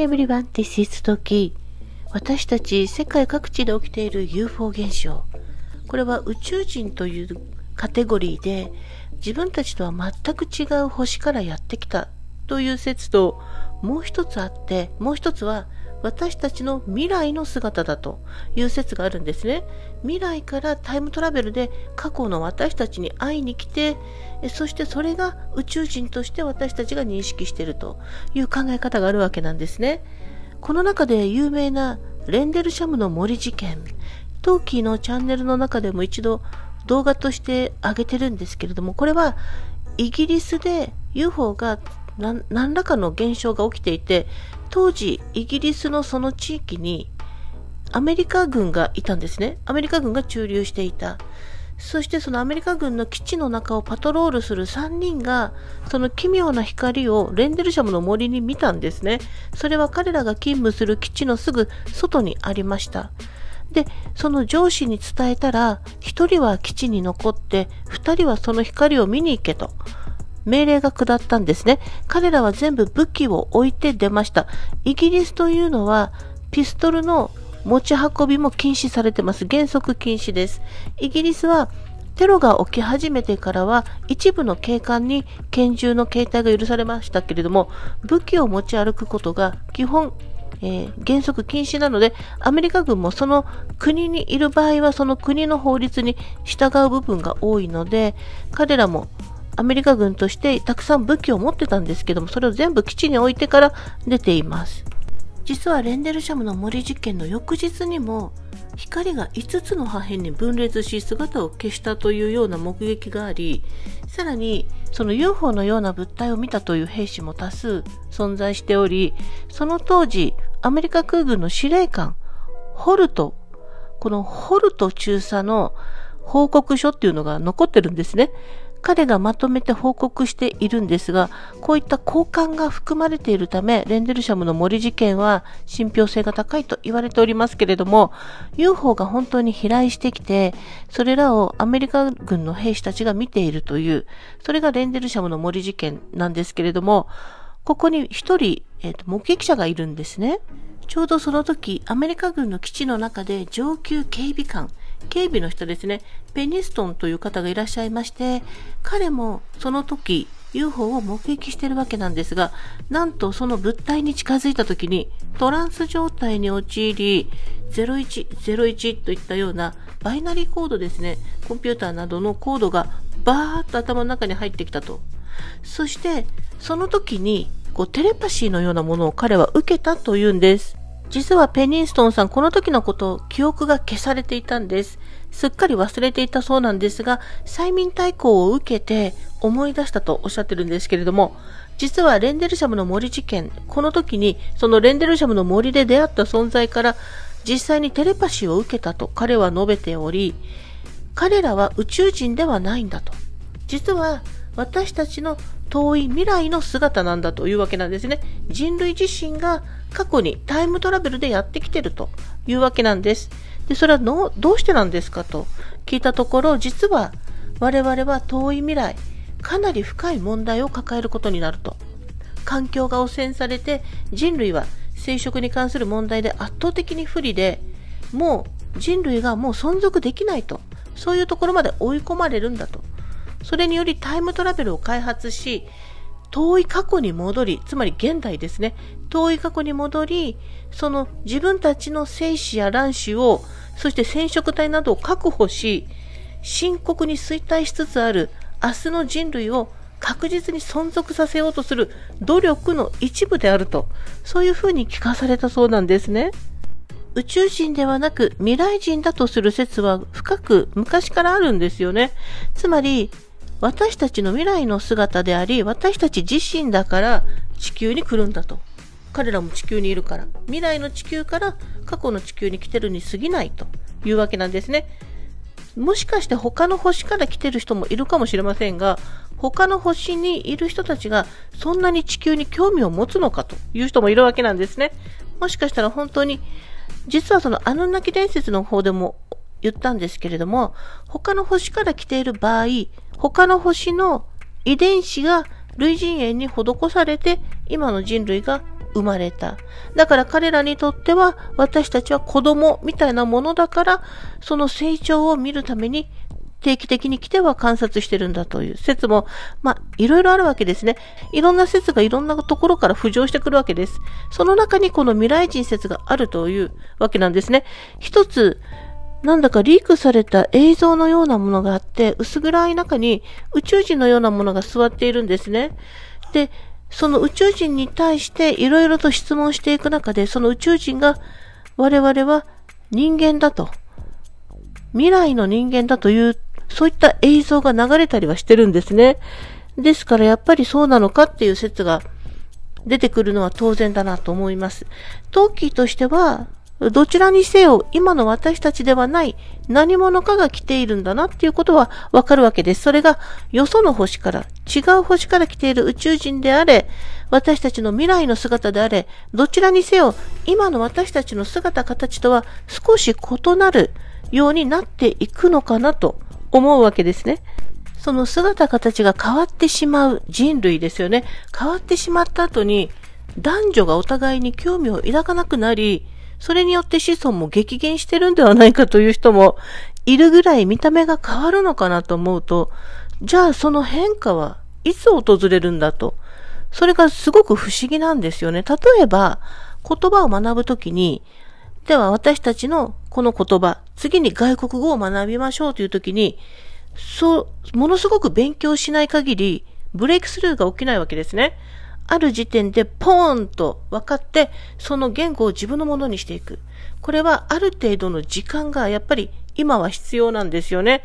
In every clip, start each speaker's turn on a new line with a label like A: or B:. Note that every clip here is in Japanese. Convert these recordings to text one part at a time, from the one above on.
A: everyone, this is Toki 私たち世界各地で起きている UFO 現象これは宇宙人というカテゴリーで自分たちとは全く違う星からやってきたという説ともう一つあってもう一つは私たちの未来の姿だという説があるんですね未来からタイムトラベルで過去の私たちに会いに来てそしてそれが宇宙人として私たちが認識しているという考え方があるわけなんですねこの中で有名なレンデルシャムの森事件トーキーのチャンネルの中でも一度動画として上げてるんですけれどもこれはイギリスで UFO が何らかの現象が起きていて当時イギリスのその地域にアメリカ軍がいたんですねアメリカ軍が駐留していたそしてそのアメリカ軍の基地の中をパトロールする3人がその奇妙な光をレンデルシャムの森に見たんですねそれは彼らが勤務する基地のすぐ外にありましたでその上司に伝えたら1人は基地に残って2人はその光を見に行けと命令が下ったんですね。彼らは全部武器を置いて出ました。イギリスというのはピストルの持ち運びも禁止されてます。原則禁止です。イギリスはテロが起き始めてからは一部の警官に拳銃の携帯が許されましたけれども武器を持ち歩くことが基本、えー、原則禁止なのでアメリカ軍もその国にいる場合はその国の法律に従う部分が多いので彼らもアメリカ軍としてたくさん武器を持ってたんですけども、それを全部基地に置いてから出ています。実はレンデルシャムの森事件の翌日にも、光が5つの破片に分裂し姿を消したというような目撃があり、さらにその UFO のような物体を見たという兵士も多数存在しており、その当時、アメリカ空軍の司令官、ホルト、このホルト中佐の報告書っていうのが残ってるんですね。彼がまとめて報告しているんですが、こういった交換が含まれているため、レンデルシャムの森事件は信憑性が高いと言われておりますけれども、UFO が本当に飛来してきて、それらをアメリカ軍の兵士たちが見ているという、それがレンデルシャムの森事件なんですけれども、ここに一人、えーと、目撃者がいるんですね。ちょうどその時、アメリカ軍の基地の中で上級警備官、警備の人ですね、ペニストンという方がいらっしゃいまして、彼もその時 UFO を目撃してるわけなんですが、なんとその物体に近づいた時にトランス状態に陥り、0101といったようなバイナリーコードですね、コンピューターなどのコードがバーっと頭の中に入ってきたと。そして、その時にこうテレパシーのようなものを彼は受けたというんです。実はペニンストンさん、この時のことを記憶が消されていたんです。すっかり忘れていたそうなんですが、催眠対抗を受けて思い出したとおっしゃってるんですけれども、実はレンデルシャムの森事件、この時にそのレンデルシャムの森で出会った存在から実際にテレパシーを受けたと彼は述べており、彼らは宇宙人ではないんだと。実は私たちの遠い未来の姿なんだというわけなんですね。人類自身が過去にタイムトラベルでやってきてるというわけなんです。で、それはのどうしてなんですかと聞いたところ、実は我々は遠い未来、かなり深い問題を抱えることになると。環境が汚染されて人類は生殖に関する問題で圧倒的に不利で、もう人類がもう存続できないと。そういうところまで追い込まれるんだと。それによりタイムトラベルを開発し、遠い過去に戻り、つまり現代ですね、遠い過去に戻り、その自分たちの精子や卵子を、そして染色体などを確保し、深刻に衰退しつつある明日の人類を確実に存続させようとする努力の一部であると、そういうふうに聞かされたそうなんですね。宇宙人ではなく未来人だとする説は深く昔からあるんですよね。つまり私たちの未来の姿であり、私たち自身だから地球に来るんだと。彼らも地球にいるから。未来の地球から過去の地球に来てるに過ぎないというわけなんですね。もしかして他の星から来てる人もいるかもしれませんが、他の星にいる人たちがそんなに地球に興味を持つのかという人もいるわけなんですね。もしかしたら本当に、実はそのアヌンナキ伝説の方でも言ったんですけれども、他の星から来ている場合、他の星の遺伝子が類人猿に施されて今の人類が生まれた。だから彼らにとっては私たちは子供みたいなものだからその成長を見るために定期的に来ては観察してるんだという説も、まあ、いろいろあるわけですね。いろんな説がいろんなところから浮上してくるわけです。その中にこの未来人説があるというわけなんですね。一つ、なんだかリークされた映像のようなものがあって、薄暗い中に宇宙人のようなものが座っているんですね。で、その宇宙人に対していろいろと質問していく中で、その宇宙人が我々は人間だと、未来の人間だという、そういった映像が流れたりはしてるんですね。ですからやっぱりそうなのかっていう説が出てくるのは当然だなと思います。トーキーとしては、どちらにせよ、今の私たちではない何者かが来ているんだなっていうことはわかるわけです。それがよその星から、違う星から来ている宇宙人であれ、私たちの未来の姿であれ、どちらにせよ、今の私たちの姿形とは少し異なるようになっていくのかなと思うわけですね。その姿形が変わってしまう人類ですよね。変わってしまった後に、男女がお互いに興味を抱かなくなり、それによって子孫も激減してるんではないかという人もいるぐらい見た目が変わるのかなと思うと、じゃあその変化はいつ訪れるんだと。それがすごく不思議なんですよね。例えば、言葉を学ぶときに、では私たちのこの言葉、次に外国語を学びましょうというときに、そう、ものすごく勉強しない限り、ブレイクスルーが起きないわけですね。ある時点でポーンと分かって、その言語を自分のものにしていく。これはある程度の時間がやっぱり今は必要なんですよね。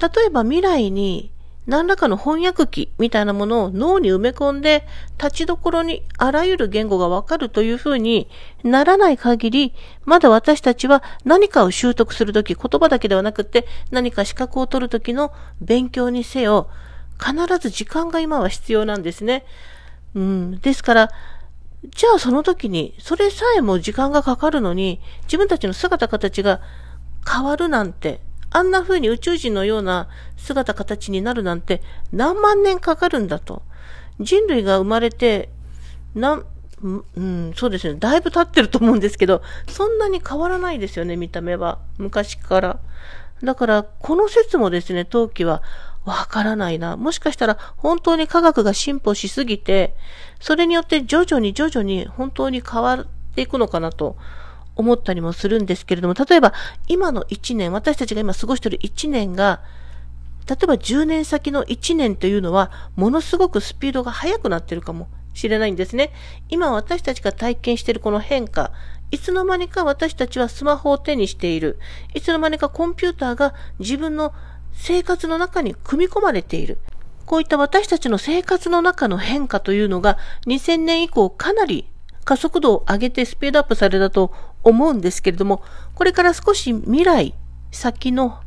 A: 例えば未来に何らかの翻訳機みたいなものを脳に埋め込んで、立ちどころにあらゆる言語が分かるというふうにならない限り、まだ私たちは何かを習得するとき、言葉だけではなくて何か資格を取るときの勉強にせよ、必ず時間が今は必要なんですね。うん。ですから、じゃあその時に、それさえも時間がかかるのに、自分たちの姿形が変わるなんて、あんな風に宇宙人のような姿形になるなんて何万年かかるんだと。人類が生まれて、な、うん、そうですね。だいぶ経ってると思うんですけど、そんなに変わらないですよね、見た目は。昔から。だから、この説もですね、陶器はわからないな。もしかしたら本当に科学が進歩しすぎて、それによって徐々に徐々に本当に変わっていくのかなと思ったりもするんですけれども、例えば今の1年、私たちが今過ごしている1年が、例えば10年先の1年というのは、ものすごくスピードが速くなってるかもしれないんですね。今私たちが体験しているこの変化、いつの間にか私たちはスマホを手にしている。いつの間にかコンピューターが自分の生活の中に組み込まれている。こういった私たちの生活の中の変化というのが2000年以降かなり加速度を上げてスピードアップされたと思うんですけれども、これから少し未来先の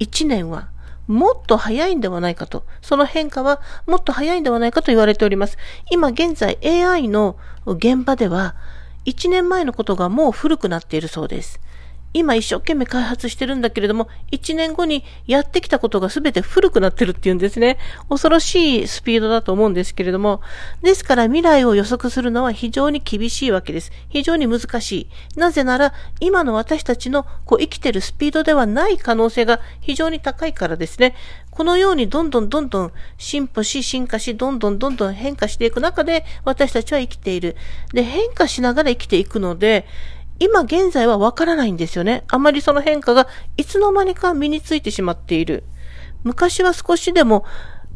A: 1年はもっと早いんではないかと、その変化はもっと早いんではないかと言われております。今現在 AI の現場では1年前のことがもう古くなっているそうです。今一生懸命開発してるんだけれども、一年後にやってきたことが全て古くなってるっていうんですね。恐ろしいスピードだと思うんですけれども、ですから未来を予測するのは非常に厳しいわけです。非常に難しい。なぜなら、今の私たちのこう生きてるスピードではない可能性が非常に高いからですね。このようにどんどんどんどん進歩し、進化し、どんどんどんどん変化していく中で私たちは生きている。で、変化しながら生きていくので、今現在はわからないんですよね。あまりその変化がいつの間にか身についてしまっている。昔は少しでも、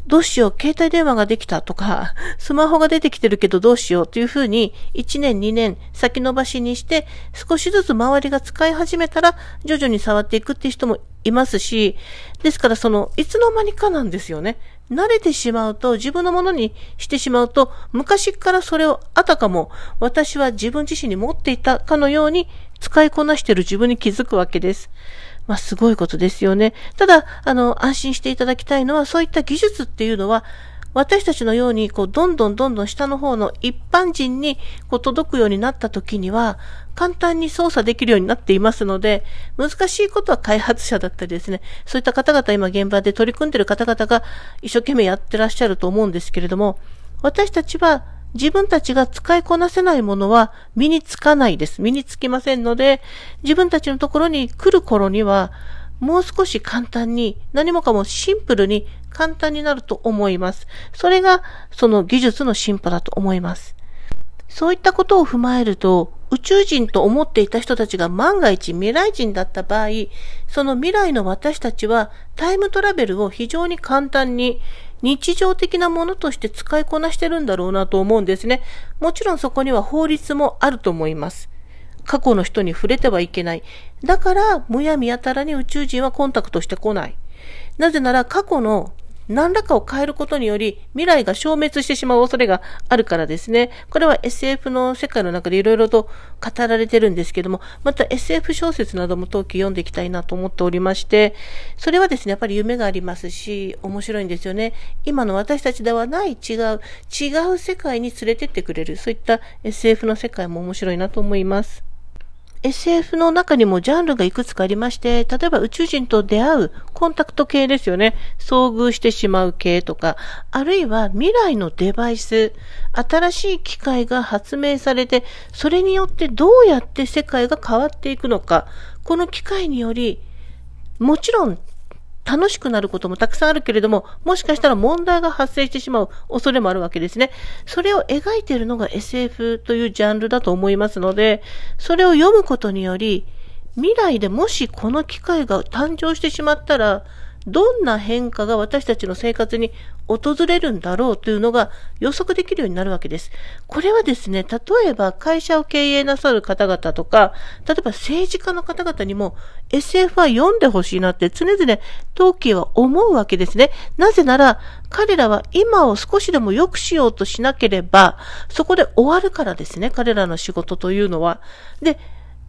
A: どうしよう、携帯電話ができたとか、スマホが出てきてるけどどうしようというふうに、1年2年先延ばしにして、少しずつ周りが使い始めたら、徐々に触っていくっていう人もいますし、ですからその、いつの間にかなんですよね。慣れてしまうと、自分のものにしてしまうと、昔からそれをあたかも私は自分自身に持っていたかのように使いこなしている自分に気づくわけです。まあ、すごいことですよね。ただ、あの、安心していただきたいのは、そういった技術っていうのは、私たちのように、こう、どんどんどんどん下の方の一般人に、こう、届くようになった時には、簡単に操作できるようになっていますので、難しいことは開発者だったりですね、そういった方々、今現場で取り組んでいる方々が一生懸命やってらっしゃると思うんですけれども、私たちは自分たちが使いこなせないものは身につかないです。身につきませんので、自分たちのところに来る頃には、もう少し簡単に、何もかもシンプルに簡単になると思います。それがその技術の進歩だと思います。そういったことを踏まえると、宇宙人と思っていた人たちが万が一未来人だった場合、その未来の私たちはタイムトラベルを非常に簡単に日常的なものとして使いこなしてるんだろうなと思うんですね。もちろんそこには法律もあると思います。過去の人に触れてはいけない。だから、むやみやたらに宇宙人はコンタクトしてこない。なぜなら過去の何らかを変えることにより未来が消滅してしまう恐れがあるからですね。これは SF の世界の中でいろいろと語られてるんですけども、また SF 小説なども当期読んでいきたいなと思っておりまして、それはですね、やっぱり夢がありますし、面白いんですよね。今の私たちではない違う、違う世界に連れてってくれる、そういった SF の世界も面白いなと思います。SF の中にもジャンルがいくつかありまして、例えば宇宙人と出会うコンタクト系ですよね。遭遇してしまう系とか、あるいは未来のデバイス、新しい機械が発明されて、それによってどうやって世界が変わっていくのか、この機械により、もちろん楽しくなることもたくさんあるけれども、もしかしたら問題が発生してしまう恐れもあるわけですね。それを描いているのが SF というジャンルだと思いますので、それを読むことにより、未来でもしこの機会が誕生してしまったら、どんな変化が私たちの生活に訪れるんだろうというのが予測できるようになるわけです。これはですね、例えば会社を経営なさる方々とか、例えば政治家の方々にも SF は読んでほしいなって常々トーキーは思うわけですね。なぜなら彼らは今を少しでも良くしようとしなければ、そこで終わるからですね、彼らの仕事というのは。で、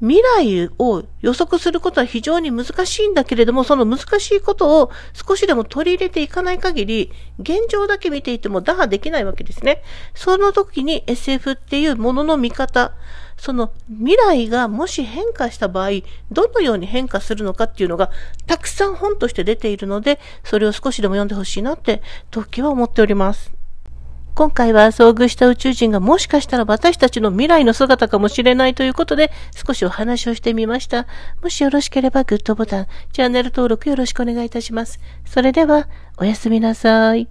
A: 未来を予測することは非常に難しいんだけれども、その難しいことを少しでも取り入れていかない限り、現状だけ見ていても打破できないわけですね。その時に SF っていうものの見方、その未来がもし変化した場合、どのように変化するのかっていうのが、たくさん本として出ているので、それを少しでも読んでほしいなって、時は思っております。今回は遭遇した宇宙人がもしかしたら私たちの未来の姿かもしれないということで少しお話をしてみました。もしよろしければグッドボタン、チャンネル登録よろしくお願いいたします。それでは、おやすみなさい。